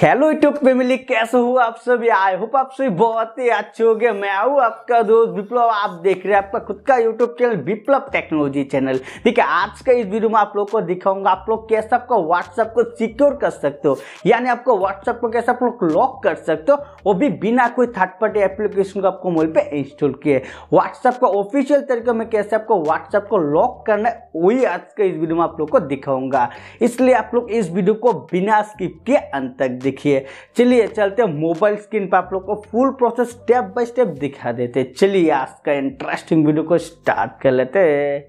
hello YouTube family कैसे हो आप सभी आई होप आप सभी बहुत ही अच्छे हो गए मैं हूँ आपका दोस्त विप्लव आप देख रहे हैं आपका खुद का YouTube channel Viplav technology channel ठीक है आज का इस वीडियो में आप लोग को दिखाऊंगा आप लोग कैसे आपका व्हाट्सएप को सिक्योर कर सकते हो यानी आपको व्हाट्सएप को कैसे आप लोग लॉक कर सकते हो वो भी बिना कोई थर्ड पार्टी एप्लीकेशन को आपको मोबाइल पर इंस्टॉल किए व्हाट्सएप का ऑफिशियल तरीके में कैसे आपको व्हाट्सएप को लॉक करना है वही आज का इस वीडियो में आप लोग को दिखाऊंगा इसलिए आप लोग इस वीडियो को बिना स्किप के अंत तक देखिए चलिए चलते हैं मोबाइल स्क्रीन पर आप लोग को full process step by step दिखा देते चलिए आज का इंटरेस्टिंग वीडियो को स्टार्ट कर लेते हैं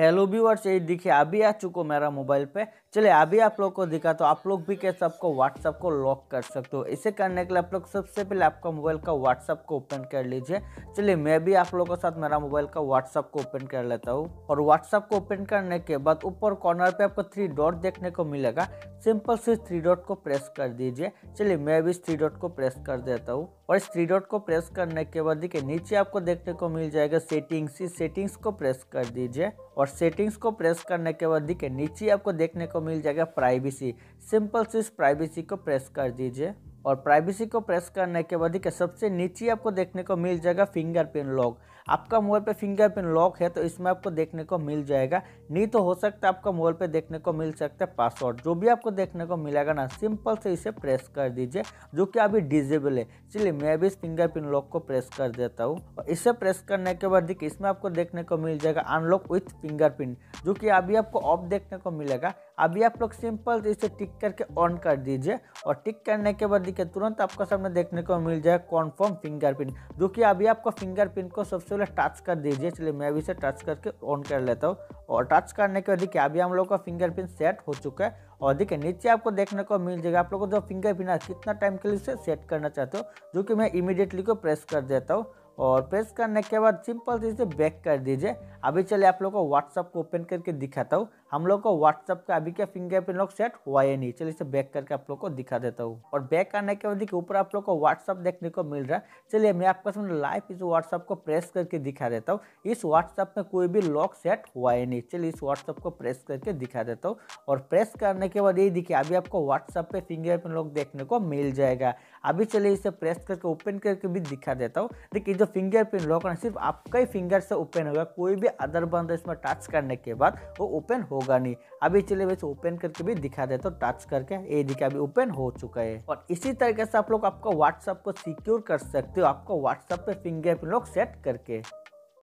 हेलो व्यूअर्स यही दिखे अभी आ चुको मेरा मोबाइल पे चलिए अभी आप लोग को दिखा तो आप लोग भी कैसे आपको व्हाट्सअप को लॉक कर सकते हो इसे करने के लिए आप लोग सबसे पहले आपका मोबाइल का व्हाट्सअप को ओपन कर लीजिए चलिए मैं भी आप लोगों के साथ मेरा मोबाइल का व्हाट्सअप को ओपन कर लेता हूँ और व्हाट्सअप को ओपन करने के बाद ऊपर कॉर्नर पर आपको थ्री डॉट देखने को मिलेगा सिंपल से थ्री डॉट को प्रेस कर दीजिए चलिए मैं भी इस थ्री डॉट को प्रेस कर देता हूँ और इस थ्री डॉट को प्रेस करने के बाद देखिए नीचे आपको देखने को मिल जाएगा सेटिंग्स इस सेटिंग्स को प्रेस कर दीजिए और सेटिंग्स को प्रेस करने के बाद देखिए नीचे आपको देखने को मिल जाएगा प्राइवेसी सिंपल से इस प्राइवेसी को प्रेस कर दीजिए और प्राइवेसी को प्रेस करने के बाद के सबसे नीचे आपको देखने को मिल जाएगा फिंगरप्रिंट लॉक आपका मोबाइल पे फिंगरप्रिंट लॉक है तो इसमें आपको देखने को मिल जाएगा नहीं तो हो सकता है आपका मोबाइल पे देखने को मिल सकता है पासवर्ड जो भी आपको देखने को मिलेगा ना सिंपल से इसे प्रेस कर दीजिए जो कि अभी डिजेबल है चलिए मैं भी इस फिंगरप्रिंट लॉक को प्रेस कर देता हूँ और इसे प्रेस करने के बाद देखिए इसमें आपको देखने को मिल जाएगा अनलॉक विथ फिंगरप्रिंट जो कि अभी आपको ऑफ देखने को मिलेगा अभी आप लोग सिंपल से इसे टिक करके ऑन कर दीजिए और टिक करने के बाद शादी के तुरंत आपको सामने देखने को मिल जाए कॉन्फर्म फिंगरप्रिंट जो कि अभी आपको फिंगरप्रिंट को सबसे पहले टच कर दीजिए चलिए मैं अभी से टच करके ऑन कर लेता हूँ और टच करने के बाद देखिए अभी हम लोग का फिंगरप्रिंट सेट हो चुका है और देखिए नीचे आपको देखने को मिल जाएगा आप लोग को जो फिंगरप्रिंट है कितना टाइम के लिए सेट करना चाहते हो जो कि मैं इमीडिएटली को प्रेस कर देता हूँ और प्रेस करने के बाद सिंपल से इसे बैक कर दीजिए अभी चलिए आप लोग को व्हाट्सअप को ओपन करके दिखाता हूँ हम लोग को व्हाट्सअप का अभी क्या फिंगरप्रिंट लॉक सेट हुआ ही नहीं चलिए इसे बैक करके आप लोग को दिखा देता हूँ और बैक करने के बाद देखिए ऊपर आप लोग को व्हाट्सअप देखने को मिल रहा है चलिए मैं आपका सामने लाइव इस व्हाट्सअप को प्रेस करके दिखा देता हूँ इस व्हाट्सअप में कोई भी लॉक सेट हुआ ही नहीं चलिए इस व्हाट्सअप को प्रेस करके दिखा देता हूँ और प्रेस करने के बाद यही देखिए अभी आपको व्हाट्सअप पे फिंगरप्रिंट लॉक देखने को मिल जाएगा अभी चलिए इसे प्रेस करके ओपन करके भी दिखा देता हूँ देखिए जो फिंगरप्रिंट लॉक है सिर्फ आपका ही फिंगर से ओपन होगा कोई भी अदर बंदा इसमें टच करने के बाद वो ओपन हो होगा नहीं अभी चलिए वैसे ओपन करके भी दिखा देता हूँ टच करके ये देखिए अभी ओपन हो चुका है और इसी तरीके से आप लोग आपका व्हाट्सअप को सिक्योर कर सकते हो आपका व्हाट्सअप पे फिंगरप्रिंट लोग सेट करके